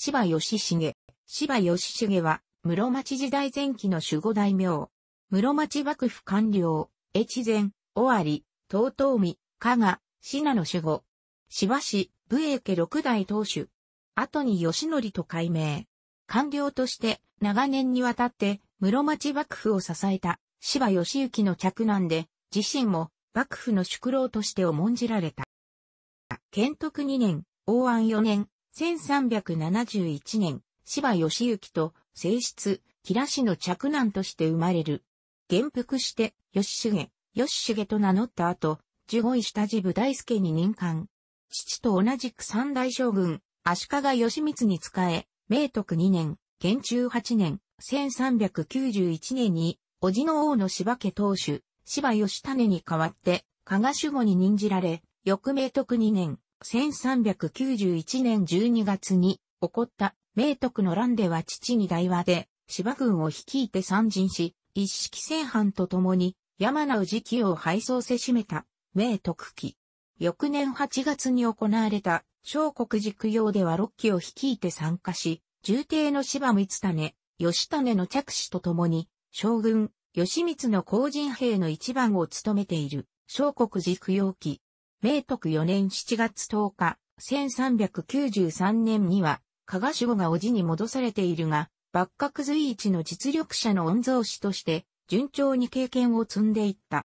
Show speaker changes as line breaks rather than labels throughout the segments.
芝義重。芝義重は、室町時代前期の守護大名。室町幕府官僚、越前、尾張、遠江、美、加賀、信濃守護。芝氏、武英家六代当主。後に義則と改名。官僚として、長年にわたって、室町幕府を支えた、芝義行の嫡男で、自身も、幕府の宿老として重んじられた。建徳二年、応安四年、1371年、芝義行と正室、吉良氏の嫡男として生まれる。元服して、義重、義重と名乗った後、十五位下地部大助に任官。父と同じく三大将軍、足利義満に仕え、明徳二年、元中八年、1391年に、叔父の王の柴家当主、柴義種に代わって、加賀守護に任じられ、翌明徳二年、1391年12月に起こった明徳の乱では父に大和で芝軍を率いて参陣し、一式戦犯と共に山名氏清を敗走せしめた明徳期。翌年8月に行われた小国軸用では6期を率いて参加し、重帝の芝光種、吉種の着手と共に、将軍、吉光の後陣兵の一番を務めている、小国軸用期。明徳4年7月10日、1393年には、加賀守護が叔父に戻されているが、幕閣随一の実力者の御曹司として、順調に経験を積んでいった。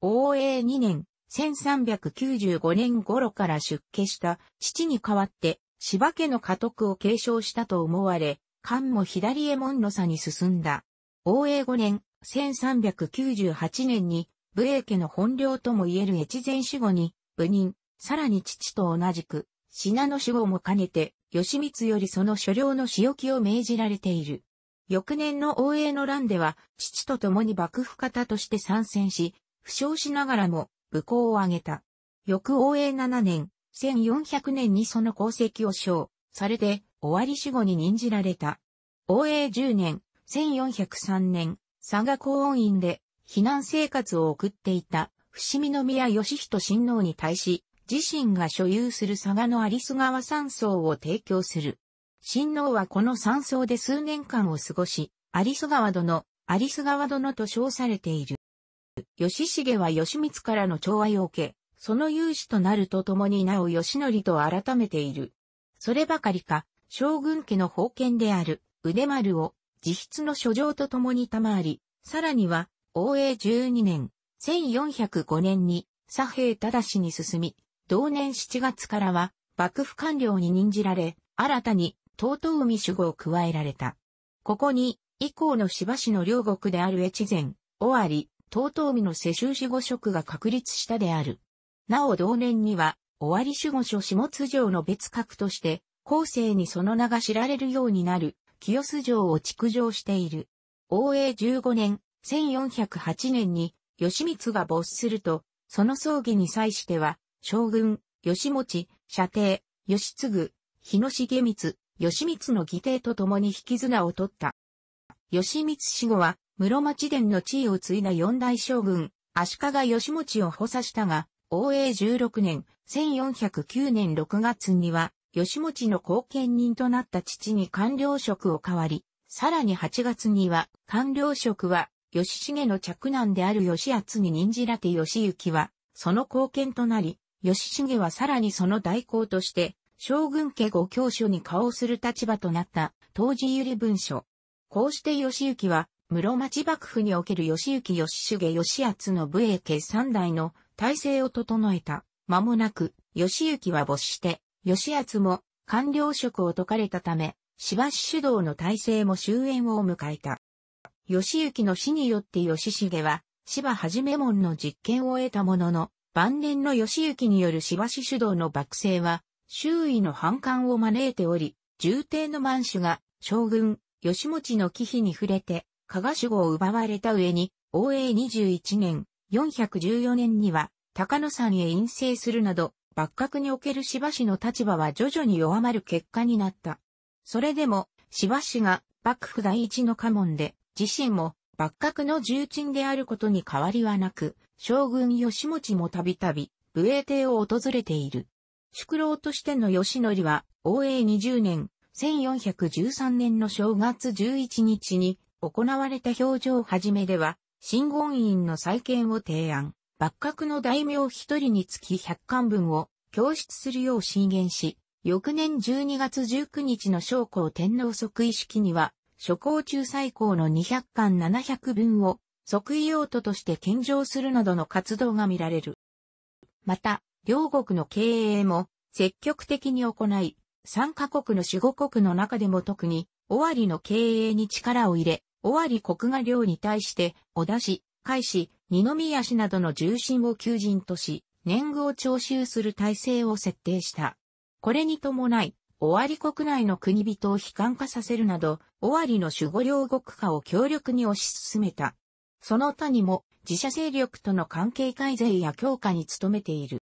応永2年、1395年頃から出家した父に代わって柴家の家督を継承したと思われ、官も左衛門の差に進んだ。応永5年、1398年に武英家の本領とも言える越前守護に、部人、さらに父と同じく、品の守護も兼ねて、義光よりその所領の仕置きを命じられている。翌年の王英の乱では、父と共に幕府方として参戦し、負傷しながらも、武功を挙げた。翌王英7年、1400年にその功績を称、されて、終わり守護に任じられた。王永10年、1403年、佐賀公音院で、避難生活を送っていた伏見宮義人親王に対し、自身が所有する佐賀の有栖川山荘を提供する。親王はこの山荘で数年間を過ごし、有栖川殿、有栖川殿と称されている。義重は義光からの寵愛を受け、その勇士となるとともになお義則と改めている。そればかりか、将軍家の封建である、腕丸を、自筆の書状とともに賜り、さらには、応永12年、1405年に左平正に進み、同年7月からは幕府官僚に任じられ、新たに東東海守護を加えられた。ここに、以降の芝市の両国である越前、尾張、東東海の世襲守護職が確立したである。なお同年には、尾張守護所下津城の別格として、後世にその名が知られるようになる、清洲城を築城している。応永15年、1408年に、義満が没すると、その葬儀に際しては、将軍、義持、射程、義継、日野重光、義満の義弟と共に引き綱を取った。義満死後は、室町殿の地位を継いだ四大将軍、足利義持を補佐したが、応永16年、1409年6月には、義持の後見人となった父に官僚職を代わり、さらに8月には、官僚職は義重の嫡男である義厚に任じらて義行は、その貢献となり、義重はさらにその代行として、将軍家ご教書に顔をする立場となった、当時ゆり文書。こうして義行は、室町幕府における義行義重義厚の武衛家三代の体制を整えた。間もなく、義行は没して、義厚も官僚職を解かれたため、芝市主導の体制も終焉を迎えた。義行の死によって義重は、芝はじめ門の実験を得たものの、晩年の義行による芝市主導の幕政は、周囲の反感を招いており、重帝の満州が、将軍、義持の忌避に触れて、加賀守護を奪われた上に、応永21年、414年には、高野山へ陰性するなど、幕閣における芝氏の立場は徐々に弱まる結果になった。それでも、芝氏が幕府第一の家門で、自身も幕閣の重鎮であることに変わりはなく、将軍義持もたびたび武衛帝を訪れている。宿老としての義則は、応永20年、1413年の正月11日に行われた表情はじめでは、新言院の再建を提案、幕閣の大名一人につき百官分を供出するよう進言し、翌年12月19日の将校天皇即位式には、諸行中最高の200巻700分を即位用途として献上するなどの活動が見られる。また、両国の経営も積極的に行い、三カ国の守護国の中でも特に、尾張の経営に力を入れ、尾張国が領に対して、小田し、海市、二宮市などの重心を求人とし、年貢を徴収する体制を設定した。これに伴い、尾張国内の国人を悲観化させるなど、尾張の守護両国化を強力に推し進めた。その他にも自社勢力との関係改善や強化に努めている。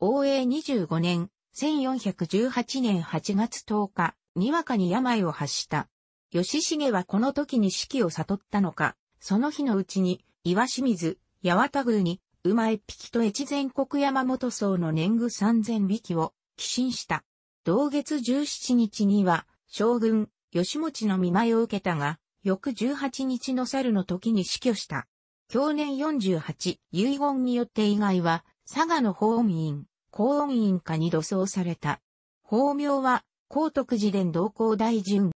応永25年、1418年8月10日、にわかに病を発した。吉重はこの時に死期を悟ったのか、その日のうちに、岩清水、八幡宮に、馬一匹と越前国山本僧の年貢三千匹を、寄進した。同月17日には、将軍、吉持の見舞いを受けたが、翌18日の猿の時に死去した。去年48、遺言によって以外は、佐賀の法音院、公音院下に土葬された。法名は、高徳寺伝同行大順。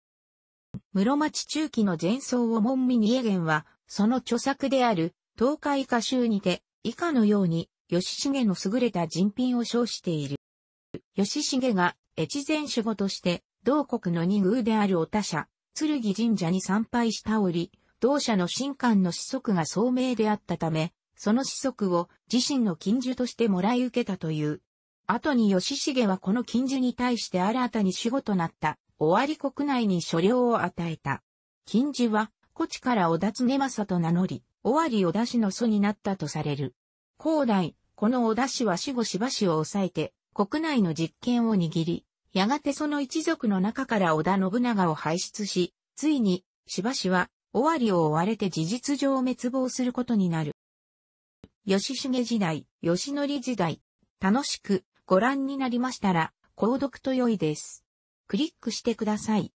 室町中期の前奏を門見に家元は、その著作である、東海歌集にて、以下のように、吉重の優れた人品を称している。吉重が、越前守護として、同国の二宮であるお他社、剣神社に参拝した折、同社の神官の子息が聡明であったため、その子息を自身の禁樹としてもらい受けたという。後に吉重はこの禁樹に対して新たに仕事となった、尾張国内に所領を与えた。禁樹は、古地から小田常正と名乗り、尾張織田氏の祖になったとされる。後代、この織田氏は死後しばしを抑えて、国内の実権を握り、やがてその一族の中から織田信長を輩出し、ついに、しばしは、尾張を追われて事実上滅亡することになる。吉重時代、吉則時代、楽しくご覧になりましたら、購読と良いです。クリックしてください。